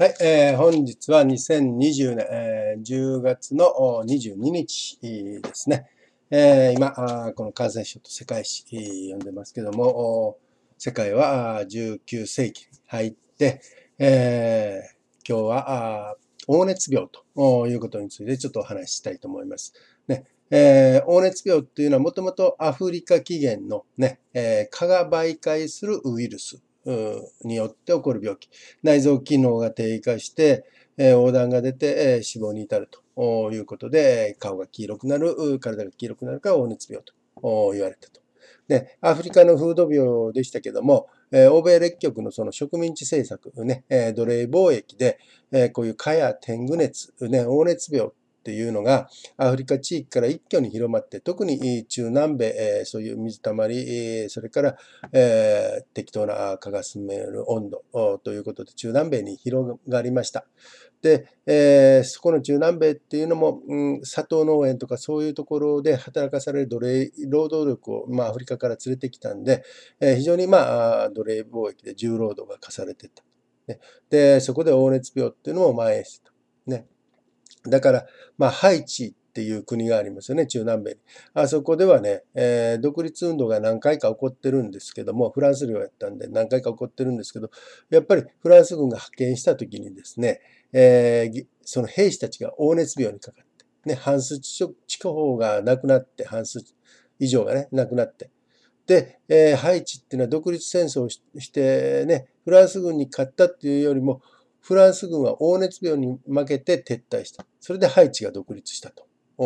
はい、えー、本日は2020年、えー、10月の22日ですね。えー、今、この感染症と世界史読んでますけども、世界は19世紀に入って、えー、今日は黄熱病ということについてちょっとお話ししたいと思います。ねえー、黄熱病っていうのはもともとアフリカ起源のね、えー、蚊が媒介するウイルスによって起こる病気。内臓機能が低下して、えー、横断が出て、えー、死亡に至るということで、顔が黄色くなる、体が黄色くなるから黄熱病と言われたと。で、アフリカの風土病でしたけども、えー、欧米列局のその植民地政策ね、え奴隷貿易で、えこういう蚊や天狗熱、ね、黄熱病っていうのがアフリカ地域から一挙に広まって特に中南米そういう水たまりそれから適当な蚊が住める温度ということで中南米に広がりました。で、えー、そこの中南米っていうのも、うん、農園とかそういうところで働かされる奴隷労働力を、まあ、アフリカから連れてきたんで、えー、非常に、まあ、奴隷貿易で重労働が課されてた、ね。で、そこで黄熱病っていうのも蔓延してた。ね、だから、まあ、ハイチっていう国がありますよね、中南米に。あそこではね、えー、独立運動が何回か起こってるんですけども、フランス領やったんで何回か起こってるんですけど、やっぱりフランス軍が派遣した時にですね、えー、その兵士たちが黄熱病にかかって、ね、半数地方がなくなって、半数以上がね、なくなって。で、えー、ハイチっていうのは独立戦争をしてね、フランス軍に勝ったっていうよりも、フランス軍は黄熱病に負けて撤退した。それでハイチが独立したと。い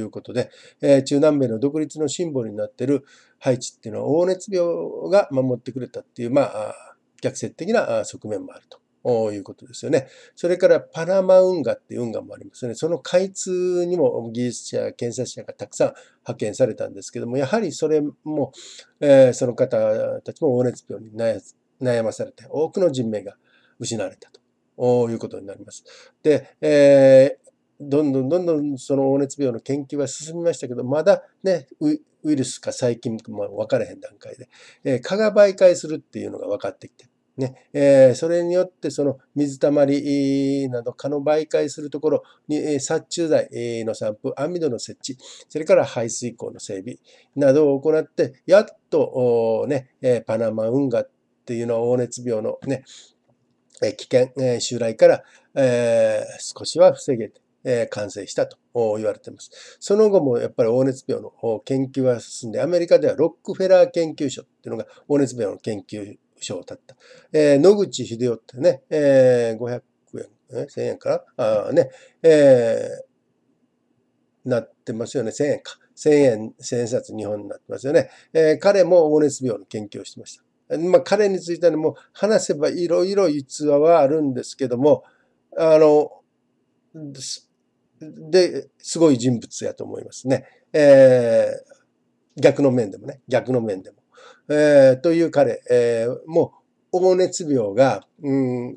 うことで、えー、中南米の独立のシンボルになっているハイチっていうのは黄熱病が守ってくれたっていう、まあ、逆説的な側面もあるということですよね。それからパナマ運河っていう運河もありますね。その開通にも技術者、検査者がたくさん派遣されたんですけども、やはりそれも、えー、その方たちも黄熱病に悩まされて、多くの人命が失われたと。いうことになります。で、えー、どんどんどんどんその黄熱病の研究は進みましたけど、まだね、ウイルスか細菌か分からへん段階で、えー、蚊が媒介するっていうのが分かってきて、ねえー、それによってその水たまりなど蚊の媒介するところに、え殺虫剤の散布、網戸の設置、それから排水溝の整備などを行って、やっと、ね、パナマ運河っていうのは黄熱病のね、え危険、え襲来から、え少しは防げて、え完成したと言われています。その後もやっぱり黄熱病の研究は進んで、アメリカではロックフェラー研究所っていうのが黄熱病の研究所を立った。え野口秀夫ってね、え500円、1000円かなあね、えー、なってますよね。1000円か。1000円、1000円札日本になってますよね。えー、彼も黄熱病の研究をしてました。まあ、彼についても話せばいろいろ逸話はあるんですけども、あの、で、すごい人物やと思いますね。えー、逆の面でもね、逆の面でも。えー、という彼、えー、もう、黄熱病が、うん、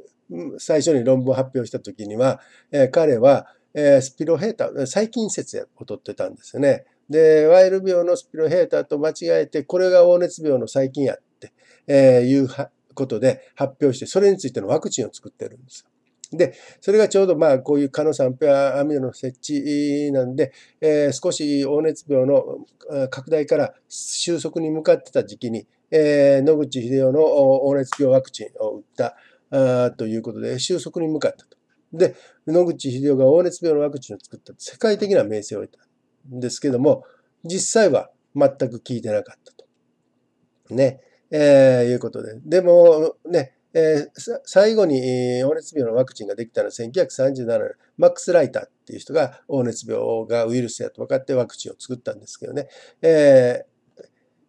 最初に論文を発表した時には、えー、彼は、えー、スピロヘーター、細菌節を取ってたんですよね。で、ワイル病のスピロヘーターと間違えて、これが黄熱病の細菌やっえー、いうことで発表して、それについてのワクチンを作ってるんです。で、それがちょうどまあこういうンのアアミノの設置なんで、えー、少し黄熱病の拡大から収束に向かってた時期に、えー、野口英世の黄熱病ワクチンを打ったあということで収束に向かったと。で、野口英世が黄熱病のワクチンを作った世界的な名声を得たんですけども、実際は全く効いてなかったと。ね。えー、いうことで。でも、ね、えー、最後に黄熱病のワクチンができたのは1937年、マックス・ライターっていう人が黄熱病がウイルスやと分かってワクチンを作ったんですけどね、えー、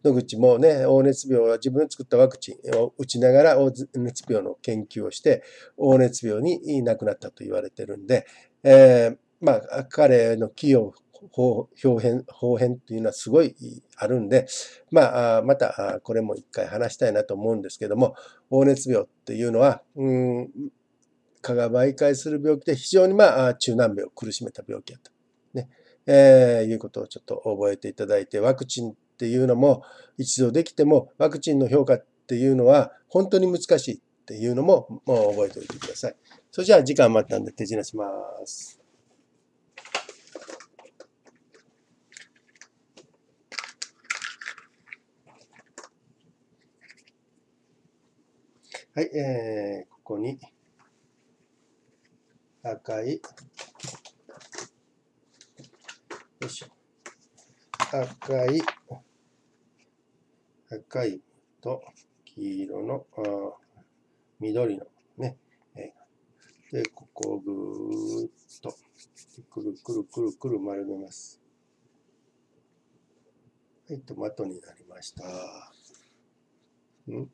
野口もね、黄熱病は自分で作ったワクチンを打ちながら黄熱病の研究をして、黄熱病に亡くなったと言われてるんで、えー、まあ、彼の寄与を方変、方変というのはすごいあるんで、まあ、また、これも一回話したいなと思うんですけども、黄熱病っていうのは、うん、蚊が媒介する病気で非常にまあ、中南米を苦しめた病気だと。ね。えー、いうことをちょっと覚えていただいて、ワクチンっていうのも一度できても、ワクチンの評価っていうのは本当に難しいっていうのも、もう覚えておいてください。それじゃあ時間余ったんで手品します。はい、えー、ここに赤い、よいしょ、赤い、赤いと黄色の、あ緑のね、えー、で、ここをぐーっと、くるくるくるくる丸めます。はい、トマトになりました。ん